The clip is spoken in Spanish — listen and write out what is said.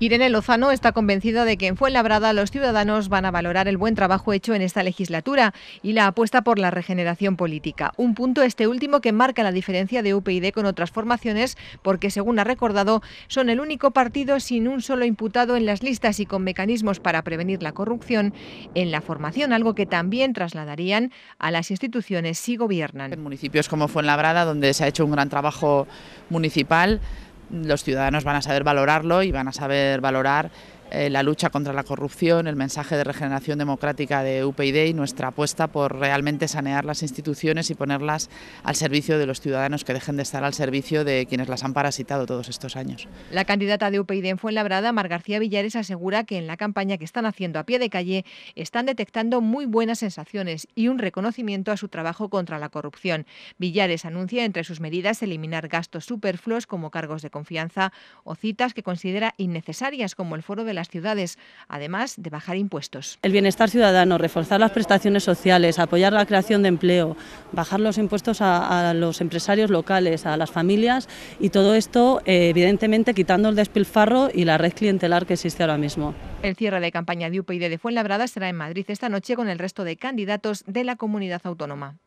Irene Lozano está convencida de que en Fuenlabrada los ciudadanos van a valorar el buen trabajo hecho en esta legislatura y la apuesta por la regeneración política. Un punto este último que marca la diferencia de UPyD con otras formaciones porque, según ha recordado, son el único partido sin un solo imputado en las listas y con mecanismos para prevenir la corrupción en la formación, algo que también trasladarían a las instituciones si gobiernan. En municipios como Fuenlabrada, donde se ha hecho un gran trabajo municipal, los ciudadanos van a saber valorarlo y van a saber valorar eh, la lucha contra la corrupción, el mensaje de regeneración democrática de UPyD y nuestra apuesta por realmente sanear las instituciones y ponerlas al servicio de los ciudadanos que dejen de estar al servicio de quienes las han parasitado todos estos años. La candidata de UPyD en Fuenlabrada, Mar García Villares, asegura que en la campaña que están haciendo a pie de calle están detectando muy buenas sensaciones y un reconocimiento a su trabajo contra la corrupción. Villares anuncia entre sus medidas eliminar gastos superfluos como cargos de confianza o citas que considera innecesarias como el foro de la las ciudades, además de bajar impuestos. El bienestar ciudadano, reforzar las prestaciones sociales, apoyar la creación de empleo, bajar los impuestos a, los empresarios locales, a las familias y todo esto, eh, evidentemente, quitando el despilfarro y la red clientelar que existe ahora mismo. El cierre de campaña de UPyD de Fuenlabrada será en Madrid esta noche con el resto de candidatos de la comunidad autónoma.